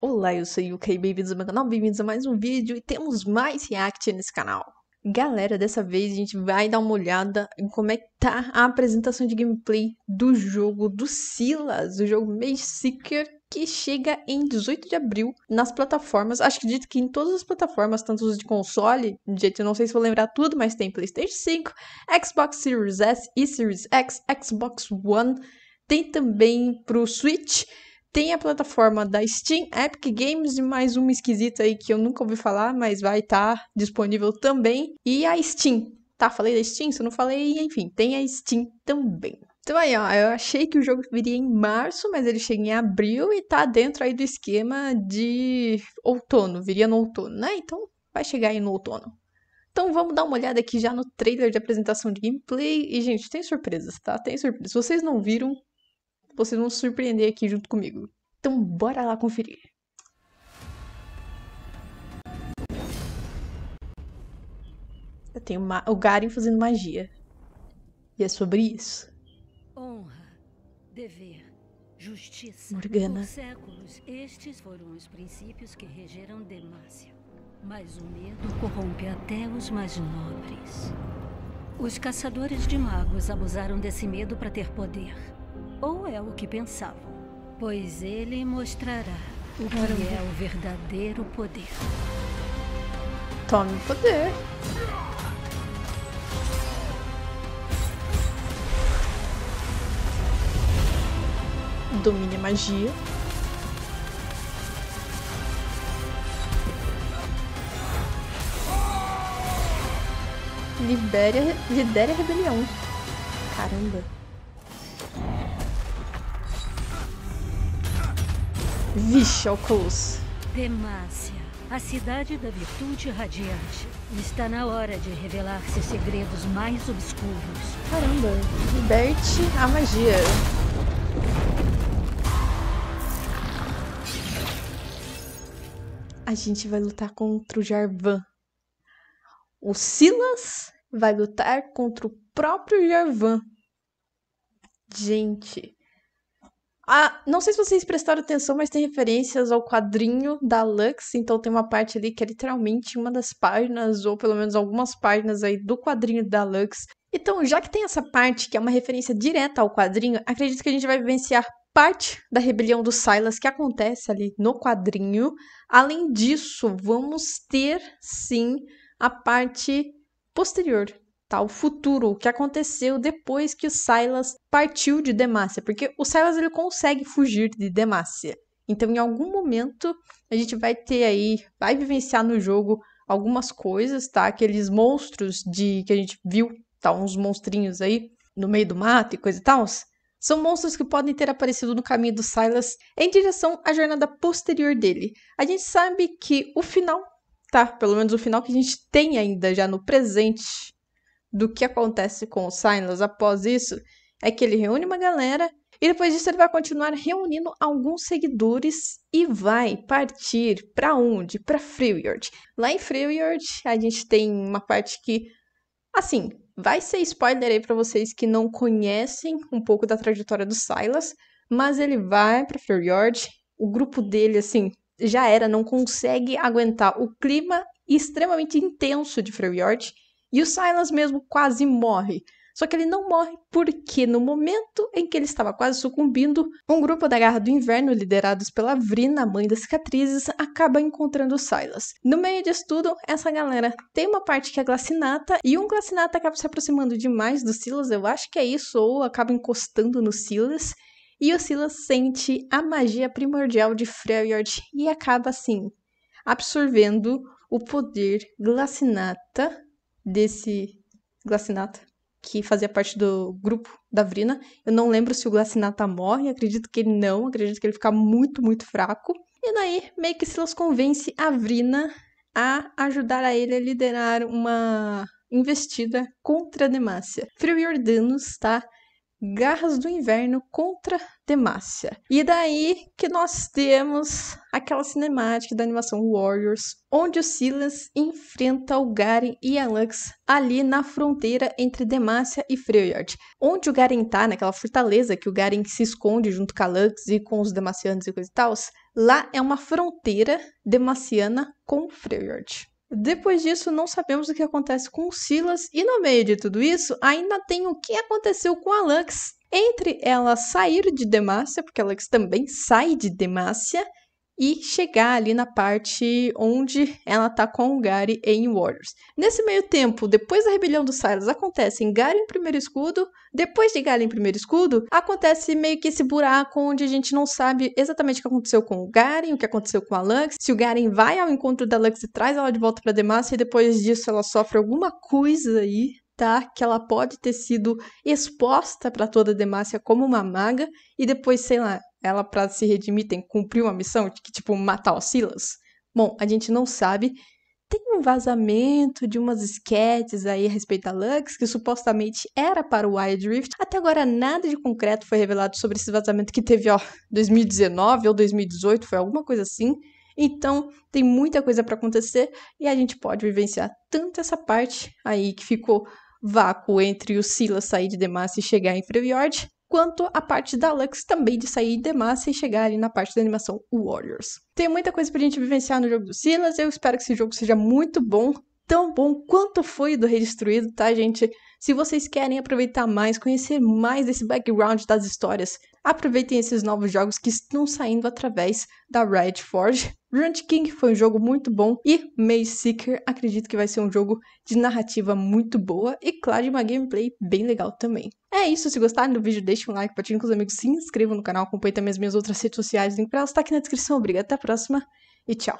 Olá, eu sou Yuka e bem-vindos ao meu canal, bem-vindos a mais um vídeo e temos mais react nesse canal. Galera, dessa vez a gente vai dar uma olhada em como é que tá a apresentação de gameplay do jogo do Silas, o jogo Mage Seeker, que chega em 18 de abril nas plataformas, acho que dito que em todas as plataformas, tanto os de console, de jeito eu não sei se vou lembrar tudo, mas tem Playstation 5, Xbox Series S e Series X, Xbox One, tem também pro Switch tem a plataforma da Steam, Epic Games e mais uma esquisita aí que eu nunca ouvi falar, mas vai estar tá disponível também. E a Steam. Tá, falei da Steam? Se eu não falei, enfim, tem a Steam também. Então aí, ó, eu achei que o jogo viria em março, mas ele chega em abril e tá dentro aí do esquema de outono, viria no outono, né? Então vai chegar aí no outono. Então vamos dar uma olhada aqui já no trailer de apresentação de gameplay. E, gente, tem surpresas, tá? Tem surpresas. Se vocês não viram, vocês vão surpreender aqui junto comigo. Então bora lá conferir. Eu tenho o Garen fazendo magia. E é sobre isso. Honra, dever, justiça. Morgana. Por séculos, estes foram os princípios que regeram Demacia. Mas o medo corrompe até os mais nobres. Os caçadores de magos abusaram desse medo para ter poder. Ou é o que pensavam. Pois ele mostrará o então que é o verdadeiro poder. Tome o poder. Domine a magia. Libere, lidere a rebelião. Caramba. Vixe, Alcous. Demácia, a cidade da virtude radiante. Está na hora de revelar seus segredos mais obscuros. Caramba, liberte a magia. A gente vai lutar contra o Jarvan. O Silas vai lutar contra o próprio Jarvan. Gente, ah, não sei se vocês prestaram atenção, mas tem referências ao quadrinho da Lux, então tem uma parte ali que é literalmente uma das páginas, ou pelo menos algumas páginas aí do quadrinho da Lux. Então, já que tem essa parte que é uma referência direta ao quadrinho, acredito que a gente vai vivenciar parte da rebelião do Silas que acontece ali no quadrinho. Além disso, vamos ter sim a parte posterior tá? O futuro, o que aconteceu depois que o Silas partiu de Demacia, porque o Silas ele consegue fugir de Demacia. Então, em algum momento, a gente vai ter aí, vai vivenciar no jogo algumas coisas, tá? Aqueles monstros de que a gente viu, tá? Uns monstrinhos aí no meio do mato e coisa e tal. São monstros que podem ter aparecido no caminho do Silas em direção à jornada posterior dele. A gente sabe que o final, tá? Pelo menos o final que a gente tem ainda já no presente do que acontece com o Silas após isso é que ele reúne uma galera e depois disso ele vai continuar reunindo alguns seguidores e vai partir para onde? Para Freyjord Lá em Freyjord a gente tem uma parte que assim, vai ser spoiler aí para vocês que não conhecem um pouco da trajetória do Silas, mas ele vai para Freyjord o grupo dele assim, já era, não consegue aguentar o clima extremamente intenso de Freyjord e o Silas mesmo quase morre. Só que ele não morre porque, no momento em que ele estava quase sucumbindo, um grupo da Garra do Inverno, liderados pela Vrina, mãe das cicatrizes, acaba encontrando o Silas. No meio de tudo, essa galera tem uma parte que é glacinata, e um glacinata acaba se aproximando demais do Silas, eu acho que é isso, ou acaba encostando no Silas. E o Silas sente a magia primordial de Freljord e acaba, assim, absorvendo o poder glacinata desse Glacinata que fazia parte do grupo da Vrina. Eu não lembro se o Glacinata morre, acredito que ele não, acredito que ele fica muito, muito fraco. E daí, meio que Silas convence a Vrina a ajudar a ele a liderar uma investida contra a Demacia. Frio Ordanos, tá? Garras do Inverno contra Demacia. E daí que nós temos aquela cinemática da animação Warriors, onde o Silas enfrenta o Garen e a Lux ali na fronteira entre Demacia e Freyjord. Onde o Garen tá, naquela fortaleza que o Garen se esconde junto com a Lux e com os Demacianos e coisa e tal, lá é uma fronteira demaciana com Freyjord. Depois disso, não sabemos o que acontece com Silas, e no meio de tudo isso, ainda tem o que aconteceu com a Lux. Entre ela sair de Demacia, porque a Lux também sai de Demacia, e chegar ali na parte onde ela tá com o Gary em Waters. Nesse meio tempo, depois da rebelião dos Silas, acontece em Gary em primeiro escudo, depois de Gary em primeiro escudo, acontece meio que esse buraco onde a gente não sabe exatamente o que aconteceu com o Garen, o que aconteceu com a Lux, se o Garen vai ao encontro da Lux e traz ela de volta para Demacia e depois disso ela sofre alguma coisa aí que ela pode ter sido exposta para toda a Demácia como uma maga e depois, sei lá, ela para se redimir tem que cumprir uma missão, que tipo matar o Silas? Bom, a gente não sabe. Tem um vazamento de umas esquetes aí a respeito da Lux, que supostamente era para o Wild Rift. Até agora nada de concreto foi revelado sobre esse vazamento que teve, ó, 2019 ou 2018, foi alguma coisa assim. Então, tem muita coisa para acontecer e a gente pode vivenciar tanto essa parte aí que ficou vácuo entre o Silas sair de Demacia e chegar em Freljord, quanto a parte da Lux também de sair de Demacia e chegar ali na parte da animação Warriors. Tem muita coisa pra gente vivenciar no jogo do Silas, eu espero que esse jogo seja muito bom, tão bom quanto foi do Redestruído, tá, gente? Se vocês querem aproveitar mais, conhecer mais desse background das histórias, aproveitem esses novos jogos que estão saindo através da Riot Forge. Runt King foi um jogo muito bom e Maze Seeker acredito que vai ser um jogo de narrativa muito boa e, claro, de uma gameplay bem legal também. É isso, se gostaram do vídeo, deixem um like, partilhem com os amigos, se inscrevam no canal, acompanhem também as minhas outras redes sociais, link pra elas tá aqui na descrição. Obrigada, até a próxima e tchau!